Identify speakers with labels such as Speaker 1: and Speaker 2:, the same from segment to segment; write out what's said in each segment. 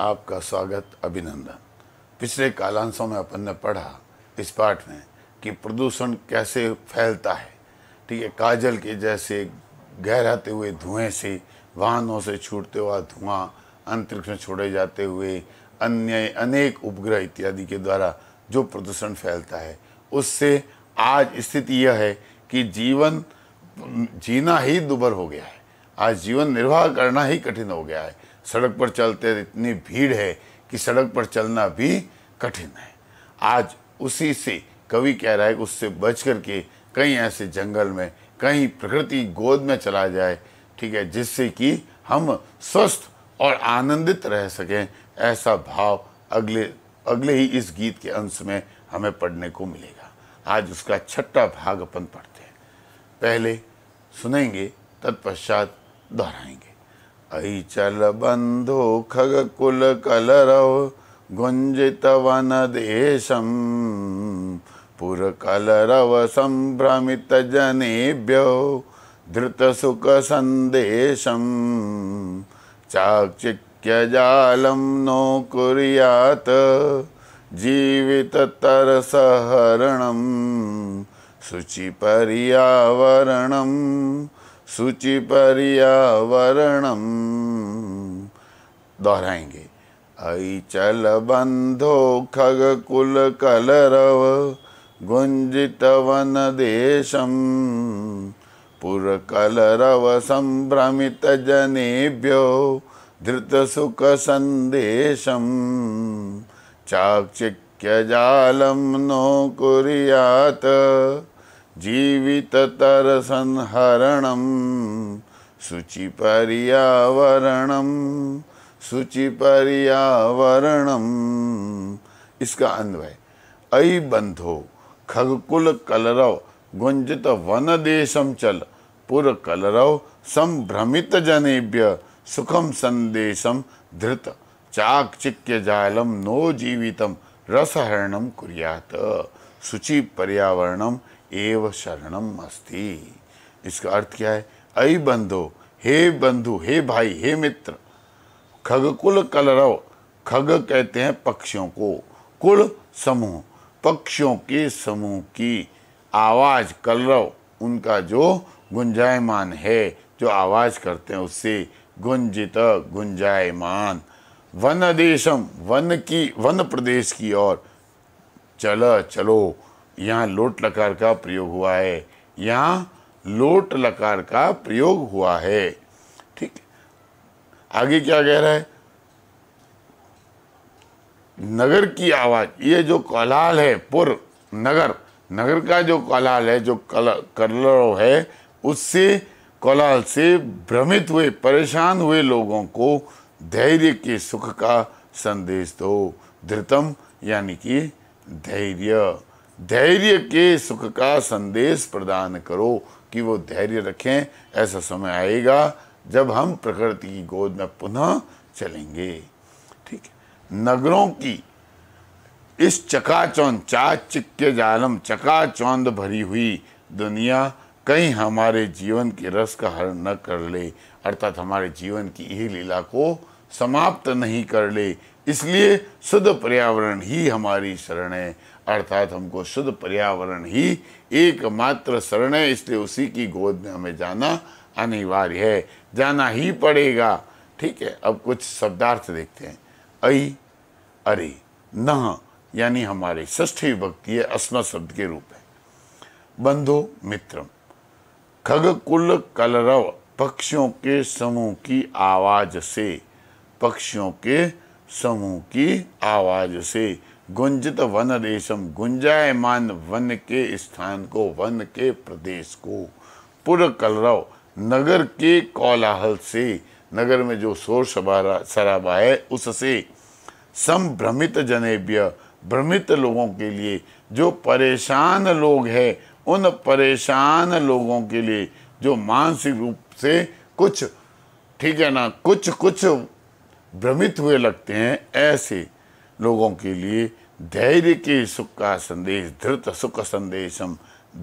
Speaker 1: आपका स्वागत अभिनंदन पिछले कालांशों में अपन ने पढ़ा इस पाठ में कि प्रदूषण कैसे फैलता है ठीक है काजल के जैसे गहराते हुए धुएं से वाहनों से छूटते हुआ धुआं अंतरिक्ष में छोड़े जाते हुए अन्य अनेक उपग्रह इत्यादि के द्वारा जो प्रदूषण फैलता है उससे आज स्थिति यह है कि जीवन जीना ही दुबर हो गया है आज जीवन निर्वाह करना ही कठिन हो गया है सड़क पर चलते इतनी भीड़ है कि सड़क पर चलना भी कठिन है आज उसी से कवि कह रहा है कि उससे बच कर के कहीं ऐसे जंगल में कहीं प्रकृति गोद में चला जाए ठीक है जिससे कि हम स्वस्थ और आनंदित रह सकें ऐसा भाव अगले अगले ही इस गीत के अंश में हमें पढ़ने को मिलेगा आज उसका छठा भाग अपन पढ़ते हैं पहले सुनेंगे तत्पश्चात दोहराएंगे अचल बंधु खग कलरव गुंजित वन देशम पुर कलरव संभ्रमित जनेभ्यो धृत सुख संदेशम चाक्चिक्य जालम नो कुरियात जीवित तरसहरणम शुचिपर्यावरणम शुचिपर्यावरणम दोहराएंगे ऐ चल बंधो खग कुल कलरव गुंजित वन देशम पुरकलरव संभ्रमित जनेभ्यो धृतसुख संदेशम चाक्षिक्य जालम नो कुरियात पर्यावरण शुचि पर्यावरण इसका अन्वय अय बंधो खगकुल कलरव गुंजित वन देशम चल पुर कलरव संभ्रमित जनेभ्य सुखम संदेशम धृत चाकचिक्य जालम नो जीवितम रसहरणम कुरियात शुचि पर्यावरणम एव शरणम अस्ति इसका अर्थ क्या है अय बंधो हे बंधु हे भाई हे मित्र खग कुल कलरव खग कहते हैं पक्षियों को कुल समूह पक्षियों के समूह की आवाज़ कलरव उनका जो गुंजायमान है जो आवाज़ करते हैं उससे गुंजित गुंजायमान वन देशम वन की वन प्रदेश की ओर चल चलो यहाँ लोट लकार का प्रयोग हुआ है यहाँ लोट लकार का प्रयोग हुआ है ठीक आगे क्या कह रहा है नगर की आवाज़ ये जो कलाल है पुर नगर नगर का जो कलाल है जो कल कलरव है उससे कलाल से भ्रमित हुए परेशान हुए लोगों को धैर्य के सुख का संदेश दो धृतम यानी कि धैर्य धैर्य के सुख का संदेश प्रदान करो कि वो धैर्य रखें ऐसा समय आएगा जब हम प्रकृति की गोद में पुनः चलेंगे ठीक है नगरों की इस चकाचौंध चाचिक के जालम चकाचौंध भरी हुई दुनिया कहीं हमारे जीवन के रस का हरण न कर ले अर्थात हमारे जीवन की यही लीला को समाप्त नहीं कर ले इसलिए शुद्ध पर्यावरण ही हमारी शरण है अर्थात हमको शुद्ध पर्यावरण ही एकमात्र शरण है इसलिए उसी की गोद में हमें जाना अनिवार्य है जाना ही पड़ेगा ठीक है अब कुछ शब्दार्थ देखते हैं अई अरे न यानी हमारे ष्ठी विभक्ति है अस्म शब्द के रूप है बंधो मित्रम खगकुल कलरव पक्षियों के समूह की आवाज से पक्षियों के समूह की आवाज से गुंजित वन रेशम गुंजायमान वन के स्थान को वन के प्रदेश को पुर कलरव नगर के कोलाहल से नगर में जो शोर शबारा शराबा है उससे संभ्रमित जनेब्य भ्रमित लोगों के लिए जो परेशान लोग हैं उन परेशान लोगों के लिए जो मानसिक रूप से कुछ ठीक है ना कुछ कुछ भ्रमित हुए लगते हैं ऐसे लोगों के लिए धैर्य के सुख का संदेश धृत सुख संदेशम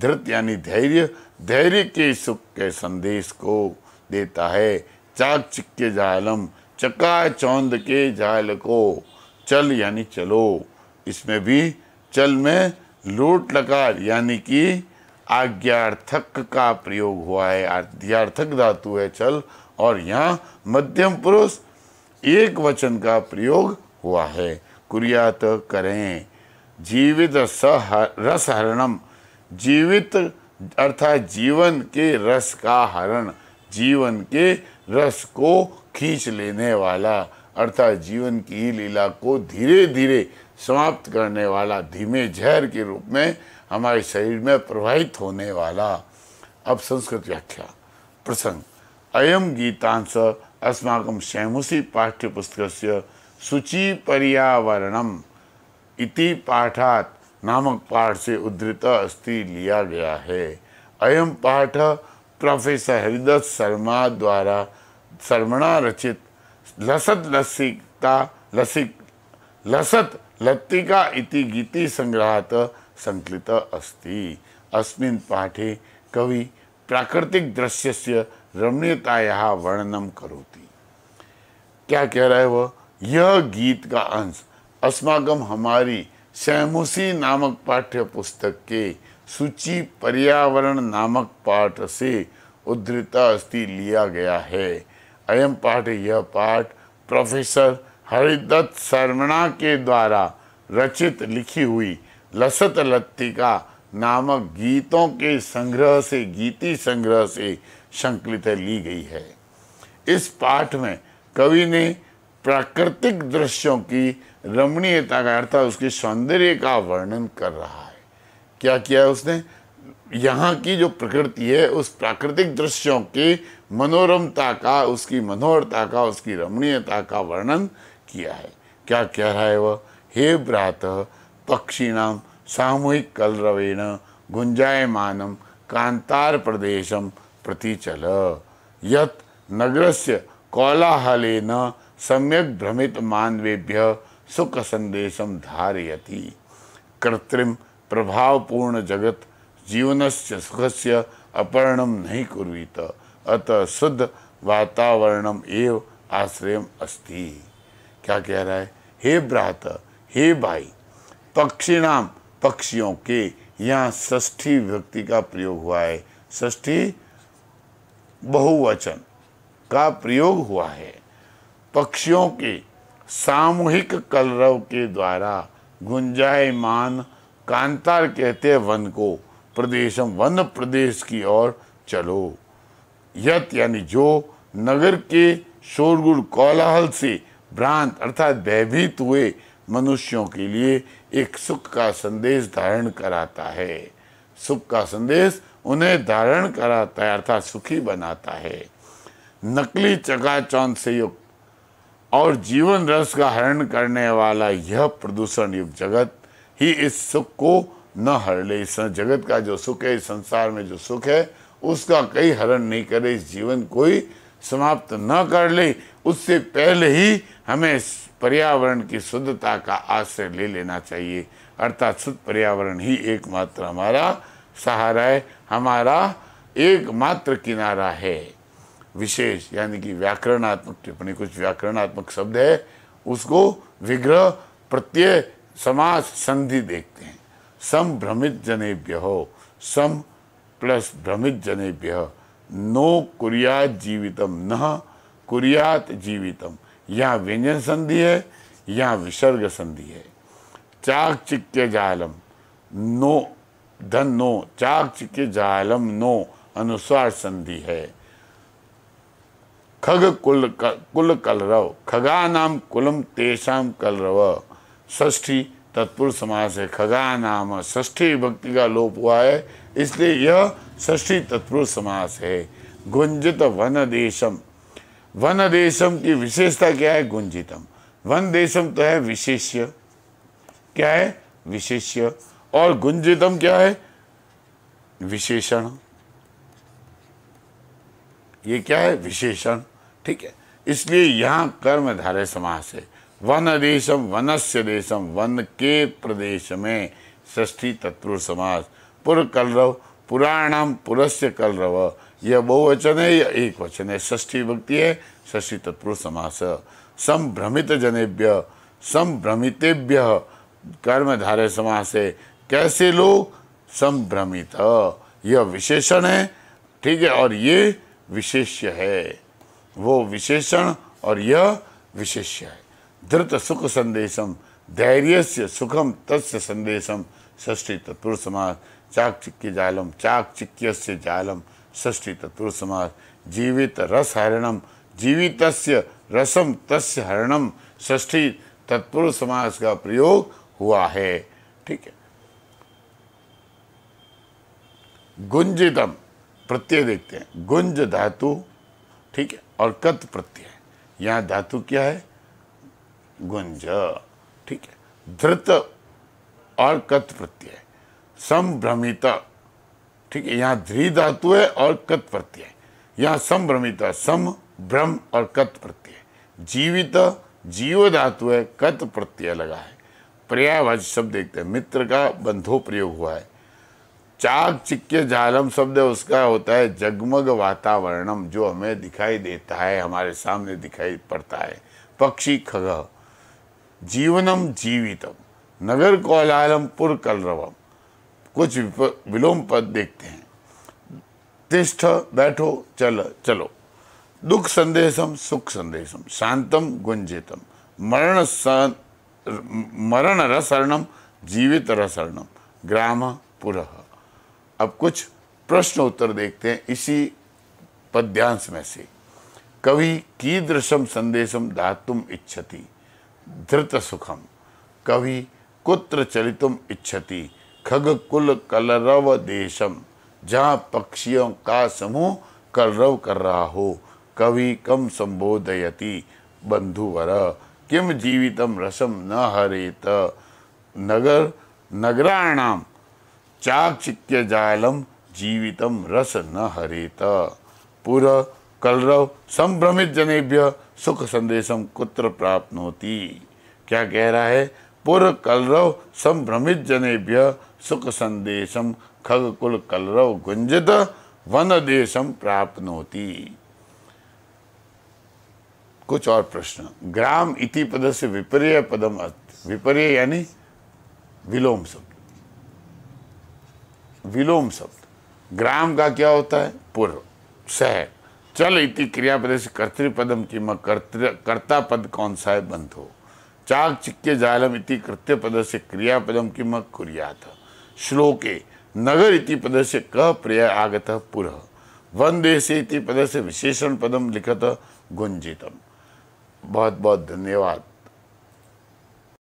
Speaker 1: धृत यानी धैर्य धैर्य के सुख के संदेश को देता है चाक चिक्के जालम चका चौंद के जाल को चल यानी चलो इसमें भी चल में लूट लकार यानी कि आज्ञार्थक का प्रयोग हुआ है आद्यार्थक धातु है चल और यहाँ मध्यम पुरुष एक वचन का प्रयोग हुआ है कुरियात तो करें जीवित रस हरणम जीवित अर्थात जीवन के रस का हरण जीवन के रस को खींच लेने वाला अर्थात जीवन की लीला को धीरे धीरे समाप्त करने वाला धीमे जहर के रूप में हमारे शरीर में प्रवाहित होने वाला अब संस्कृत व्याख्या प्रसंग अयम गीतांश अस्माकम शैमुसी पाठ्यपुस्तक शुचि पर्यावरणम इति पाठात नामक पाठ से उद्धृत अस्ति लिया गया है अयम पाठ प्रोफेसर हरिदत्त शर्मा द्वारा शर्मणा रचित लसत लसिकता लसिक लसत लत्तिका इति गीति संग्रह संकलित अस्ति अस्मिन् पाठे कवि प्राकृतिक दृश्य से रमणीयताया वर्णनम करोति क्या कह रहा है वह यह गीत का अंश अस्मागम हमारी सहमुसी नामक पाठ्य पुस्तक के सूची पर्यावरण नामक पाठ से उद्धृता अस्थि लिया गया है अयम पाठ यह पाठ प्रोफेसर हरिदत्त शर्मणा के द्वारा रचित लिखी हुई लसत लत्तिका नामक गीतों के संग्रह से गीति संग्रह से संकलित ली गई है इस पाठ में कवि ने प्राकृतिक दृश्यों की रमणीयता का अर्थात उसके सौंदर्य का वर्णन कर रहा है क्या किया है उसने यहाँ की जो प्रकृति है उस प्राकृतिक दृश्यों की मनोरमता का उसकी मनोहरता का उसकी रमणीयता का वर्णन किया है क्या कह रहा है वह हे भ्रात नाम सामूहिक कलरवेण गुंजायमानम कांतार प्रदेशम प्रतिचल यत नगर से कोलाहलेन सम्यक भ्रमित मानवेभ्य सुख संदेश धारयति कृत्रिम प्रभावपूर्ण जगत जीवन से सुख से अपर्ण नहीं कुरीत अतः शुद्ध वातावरण एव आश्रय अस्ति क्या कह रहा है हे भ्रात हे भाई पक्षिणाम पक्षियों के यहाँ ष्ठी व्यक्ति का प्रयोग हुआ है ष्ठी बहुवचन का प्रयोग हुआ है पक्षियों के सामूहिक कलरव के द्वारा गुंजायमान कांतार कहते वन को प्रदेशम वन प्रदेश की ओर चलो यत यानी जो नगर के शोरगुड़ कोलाहल से भ्रांत अर्थात भयभीत हुए मनुष्यों के लिए एक सुख का संदेश धारण कराता है सुख का संदेश उन्हें धारण कराता है अर्थात सुखी बनाता है नकली चकाचौंध से युक्त और जीवन रस का हरण करने वाला यह प्रदूषण युक्त जगत ही इस सुख को न हर ले इस जगत का जो सुख है इस संसार में जो सुख है उसका कई हरण नहीं करे इस जीवन कोई समाप्त न कर ले उससे पहले ही हमें पर्यावरण की शुद्धता का आश्रय ले लेना चाहिए अर्थात शुद्ध पर्यावरण ही एकमात्र हमारा सहारा है हमारा एकमात्र किनारा है विशेष यानी कि व्याकरणात्मक टिप्पणी कुछ व्याकरणात्मक शब्द है उसको विग्रह प्रत्यय समास संधि देखते हैं सम भ्रमित जनेभ्य हो सम प्लस भ्रमित जनेभ्य नो कुरियात जीवितम न कुरियात जीवितम यहाँ व्यंजन संधि है यहाँ विसर्ग संधि है चाक चिक्य जालम नो धन नो चाक चिक्य जालम नो अनुस्वार संधि है खग कुल कुल कलरव नाम कुलम तेषाम कलरव ष्ठी तत्पुर समास है खगा नाम ष्ठी भक्ति का लोप हुआ है इसलिए यह ष्ठी तत्पुर समास है गुंजित वन देशम वन देशम की विशेषता क्या है गुंजितम वन देशम तो है विशेष्य क्या है विशेष्य और गुंजितम क्या है विशेषण ये क्या है विशेषण ठीक है इसलिए यहाँ धारे समास है वन देशम वनस्य देशम वन के प्रदेश में षष्ठी तत्व समास पुर कलरव पुराणाम पुरस्य कलरव यह बहुवचन है यह एक वचन है षष्ठी भक्ति है षष्ठी तत्व समास संभ्रमित जनेभ्य संभ्रमितेभ्य धारे समास है कैसे लोग संभ्रमित यह विशेषण है ठीक है और ये विशेष्य है वो विशेषण और यह विशेष्य है धृत सुख संदेशम धैर्य से सुखम तस्य संदेशम षष्ठी समाज समास चिक्की जालम चाक से जालम ष्ठी तत्पुर समास जीवित रस हरणम जीवित रसम तस् हरणम षष्ठी तत्पुरुष समास का प्रयोग हुआ है ठीक है गुंजितम प्रत्यय देखते हैं गुंज धातु ठीक है और कत प्रत्यय यहाँ धातु क्या है गुंज ठीक है धृत और कत प्रत्यय संभ्रमिता ठीक है यहाँ ध्री धातु है और कत प्रत्यय यहाँ संभ्रमिता सम भ्रम और कत प्रत्यय जीवित जीव धातु है कत प्रत्यय लगा है प्रयावाज शब्द देखते हैं मित्र का बंधो प्रयोग हुआ है चाक चिक्के झालम शब्द उसका होता है जगमग वातावरणम जो हमें दिखाई देता है हमारे सामने दिखाई पड़ता है पक्षी खग जीवनम जीवितम नगर कोलालम पुर कलरवम कुछ विलोम पद देखते हैं तिष्ठ बैठो चल चलो दुख संदेशम सुख संदेशम शांतम गुंजितम मरण मरण रसरणम जीवित रसरणम ग्राम पुरह अब कुछ प्रश्न उत्तर देखते हैं इसी पद्यांश में से कवि कीदृशम संदेशम दातुम इच्छति धृत सुखम कवि कुत्र चलितुम इच्छति खग कुल कलरव देशम जहाँ पक्षियों का समूह कलरव कर रहा हो कवि कम संबोधयति बंधुवर किम जीवितम रसम न हरेत नगर नगराणाम चाकचित्य जालम जीवितम रस न हरेत पुर कलरव संभ्रमित जनेभ्य सुख संदेशम कुत्र प्राप्नोति क्या कह रहा है पुर कलरव संभ्रमित जनेभ्य सुख संदेशम कुल कलरव गुंजित वन देशम प्राप्नोति कुछ और प्रश्न ग्राम इति पद से विपर्य पदम विपर्य यानी विलोम शब्द विलोम शब्द ग्राम का क्या होता है पूर्व सह चल इति क्रियापद से कर्तृपदम की कर्तृ कर्ता पद कौन सा है बंध हो चाक चिक्के जालम इति कृत्य पद से क्रियापदम किम कुरियात श्लोके नगर इति पद से क प्रिय आगत पुर वन देशे इति पद से विशेषण पदम लिखत गुंजितम बहुत बहुत धन्यवाद